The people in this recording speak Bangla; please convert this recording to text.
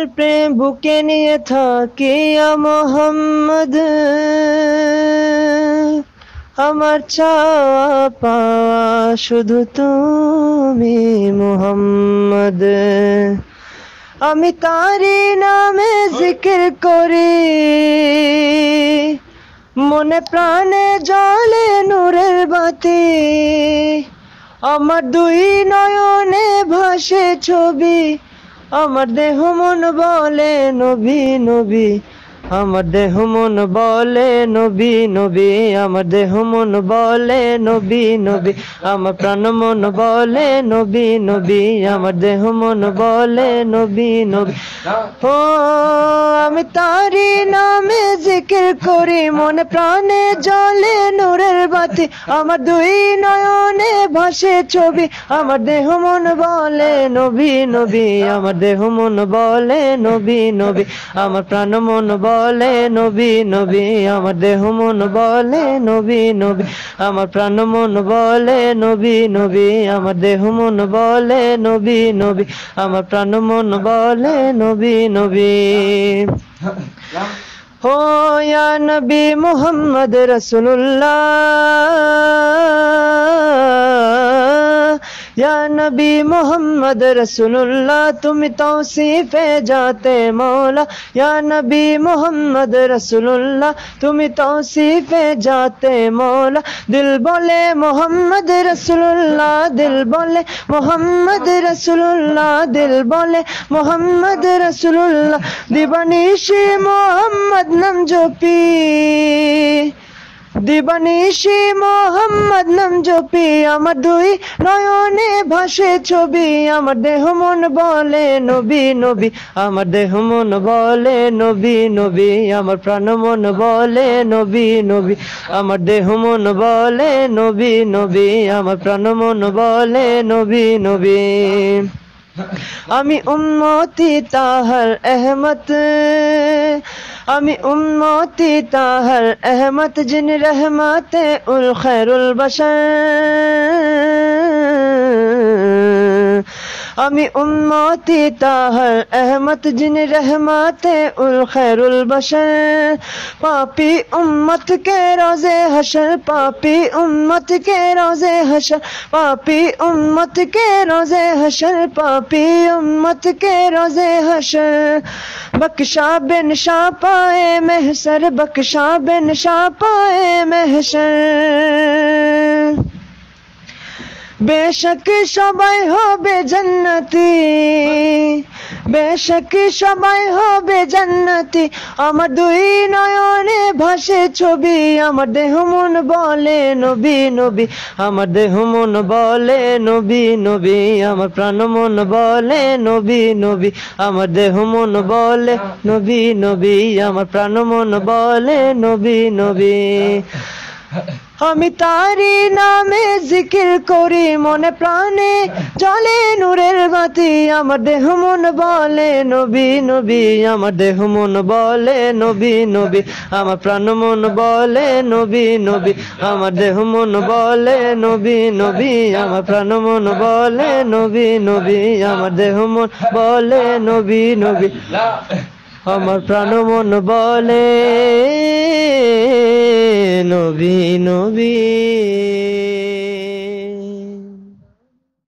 তোমার প্রেম বুকে নিয়ে থাকে মোহাম্মদ আমার পাওয়া শুধু তুমি মোহাম্মদ আমি তারি নামে জিকির করি মনে প্রাণে জলে নূরের বাতি আমার দুই নয়নে ভাসে ছবি আমার দেহ মন বলে নবী নবী আমার দেহ মন বলে নবী নবী আমার দেহ মন বলে নবী নবী আমার প্রাণ মন বলে নবী নবী আমার দেহ মন বলে নবী নবী ও আমি তারি নামে জিকির করি মনে প্রাণে জলে নুরে মাতে আমার দুই নয়নে ভাসে ছবি আমার দেহ মন বলে নবী নবী আমার দেহ মন বলে নবী নবী আমার প্রাণ মন বলে নবী নবী আমার দেহ মন বলে নবী নবী আমার প্রাণ মন বলে নবী নবী আমার দেহ মন বলে নবী নবী আমার প্রাণ মন বলে নবী নবী ہو یا نبی محمد رسول اللہ या नबी मोहम्मद रसुल्ला तुम तो तौसीफ जाते मौला या नबी मोहम्मद रसुल्ला तुम तो तौसीफ जाते मौला दिल बोले मोहम्मद रसुल्ला दिल बोले मोहम्मद रसुल्ला दिल बोले मोहम्मद रसुल्ला दिवानिशी मोहम्मद नम जो पी দিবানিশি মোহাম্মদ নাম জপি আমার দুই নয়নে ভাসে ছবি আমার দেহ মন বলে নবী নবী আমার দেহ মন বলে নবী নবী আমার প্রাণ মন বলে নবী নবী আমার দেহ মন বলে নবী নবী আমার প্রাণ মন বলে নবী নবী আমি উন্মতি তাহার এহমত আমি উন্মতি তাহার এহমত জিন রহমাতে উল খৈরুল বশর امی اماتی تاہ احمد جن رحمات الخیر البشر پاپی امت کے روز حشر پاپی امت کے روز حشر پاپی امت کے روز حشر پاپی امت کے روز حشر بخشا بن شا پائے محسر بخشاب بن شا پائے شاپائے বেশক সবাই হবে জান্নাতি বেশক সবাই হবে জান্নাতি আমার দুই নয়নে ভাসে ছবি আমার দেহ মন বলে নবী নবী আমার দেহ মন বলে নবী নবী আমার প্রাণ মন বলে নবী নবী আমার দেহ মন বলে নবী নবী আমার প্রাণ মন বলে নবী নবী আমি তারি নামে জিকির করি মনে প্রাণে চলে নূরের বাতি আমার দেহ মন বলে নবী নবী আমার দেহ মন বলে নবী নবী আমার প্রাণ মন বলে নবী নবী আমার দেহ মন বলে নবী নবী আমার প্রাণ মন বলে নবী নবী আমার দেহ মন বলে নবী নবী আমার প্রাণ মন বলে নবী নবী